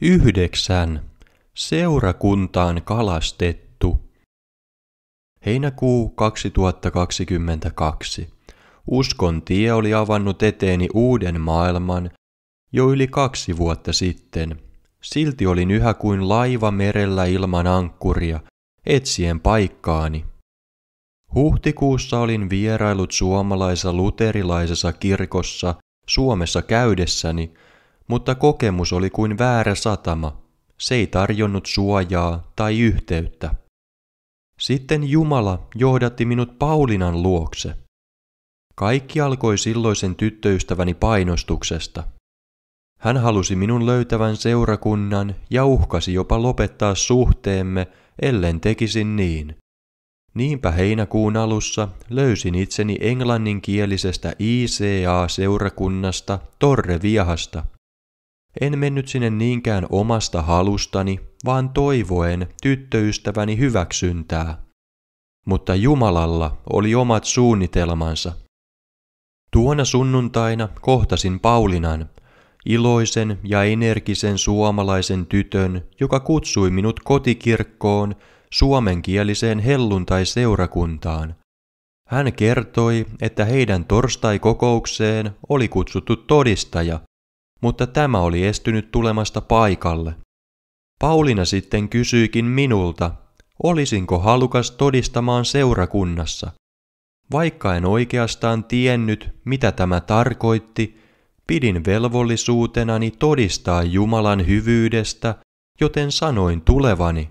9. Seurakuntaan kalastettu. Heinäkuu 2022. Uskon tie oli avannut eteeni uuden maailman jo yli kaksi vuotta sitten. Silti olin yhä kuin laiva merellä ilman ankkuria, etsien paikkaani. Huhtikuussa olin vierailut suomalaisessa luterilaisessa kirkossa Suomessa käydessäni – mutta kokemus oli kuin väärä satama. Se ei tarjonnut suojaa tai yhteyttä. Sitten Jumala johdatti minut Paulinan luokse. Kaikki alkoi silloisen tyttöystäväni painostuksesta. Hän halusi minun löytävän seurakunnan ja uhkasi jopa lopettaa suhteemme, ellen tekisin niin. Niinpä heinäkuun alussa löysin itseni englanninkielisestä ICA-seurakunnasta Torreviahasta – en mennyt sinne niinkään omasta halustani, vaan toivoen tyttöystäväni hyväksyntää. Mutta Jumalalla oli omat suunnitelmansa. Tuona sunnuntaina kohtasin Paulinan, iloisen ja energisen suomalaisen tytön, joka kutsui minut kotikirkkoon suomenkieliseen helluntai-seurakuntaan. Hän kertoi, että heidän torstai-kokoukseen oli kutsuttu todistaja – mutta tämä oli estynyt tulemasta paikalle. Paulina sitten kysyikin minulta, olisinko halukas todistamaan seurakunnassa. Vaikka en oikeastaan tiennyt, mitä tämä tarkoitti, pidin velvollisuutenani todistaa Jumalan hyvyydestä, joten sanoin tulevani.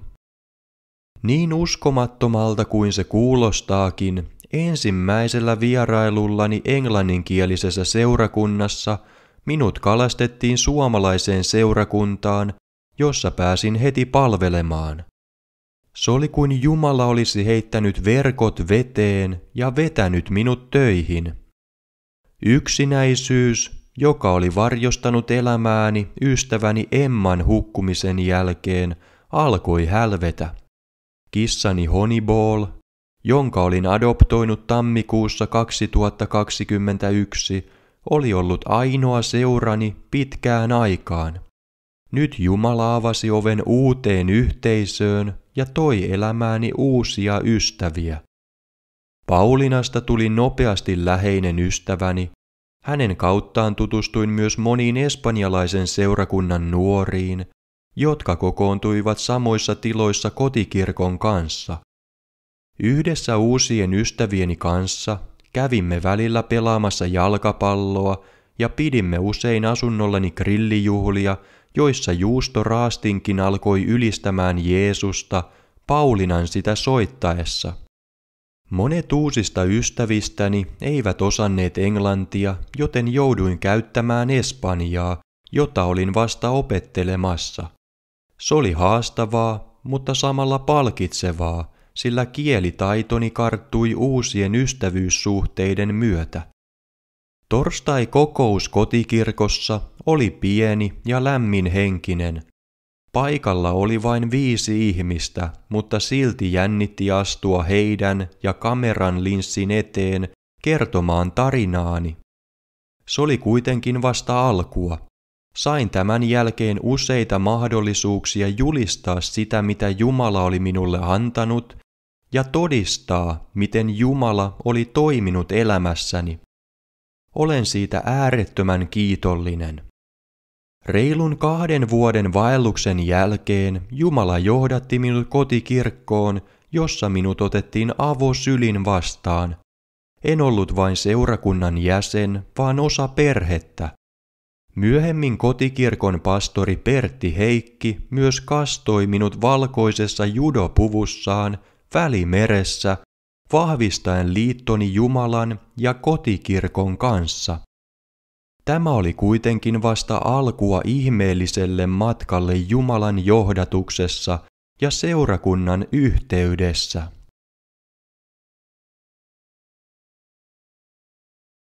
Niin uskomattomalta kuin se kuulostaakin, ensimmäisellä vierailullani englanninkielisessä seurakunnassa – minut kalastettiin suomalaiseen seurakuntaan, jossa pääsin heti palvelemaan. Se oli kuin Jumala olisi heittänyt verkot veteen ja vetänyt minut töihin. Yksinäisyys, joka oli varjostanut elämääni ystäväni Emman hukkumisen jälkeen, alkoi hälvetä. Kissani Honeyball, jonka olin adoptoinut tammikuussa 2021, oli ollut ainoa seurani pitkään aikaan. Nyt Jumala avasi oven uuteen yhteisöön ja toi elämääni uusia ystäviä. Paulinasta tuli nopeasti läheinen ystäväni. Hänen kauttaan tutustuin myös moniin espanjalaisen seurakunnan nuoriin, jotka kokoontuivat samoissa tiloissa kotikirkon kanssa. Yhdessä uusien ystävieni kanssa Kävimme välillä pelaamassa jalkapalloa ja pidimme usein asunnollani grillijuhlia, joissa Juusto Raastinkin alkoi ylistämään Jeesusta Paulinan sitä soittaessa. Monet uusista ystävistäni eivät osanneet englantia, joten jouduin käyttämään espanjaa, jota olin vasta opettelemassa. Se oli haastavaa, mutta samalla palkitsevaa, sillä kielitaitoni karttui uusien ystävyyssuhteiden myötä. Torstai-kokous kotikirkossa oli pieni ja lämminhenkinen. Paikalla oli vain viisi ihmistä, mutta silti jännitti astua heidän ja kameran linssin eteen kertomaan tarinaani. Se oli kuitenkin vasta alkua. Sain tämän jälkeen useita mahdollisuuksia julistaa sitä, mitä Jumala oli minulle antanut ja todistaa, miten Jumala oli toiminut elämässäni. Olen siitä äärettömän kiitollinen. Reilun kahden vuoden vaelluksen jälkeen Jumala johdatti minut kotikirkkoon, jossa minut otettiin avosylin vastaan. En ollut vain seurakunnan jäsen, vaan osa perhettä. Myöhemmin kotikirkon pastori Pertti Heikki myös kastoi minut valkoisessa judopuvussaan – Välimeressä, vahvistaen liittoni Jumalan ja kotikirkon kanssa. Tämä oli kuitenkin vasta alkua ihmeelliselle matkalle Jumalan johdatuksessa ja seurakunnan yhteydessä.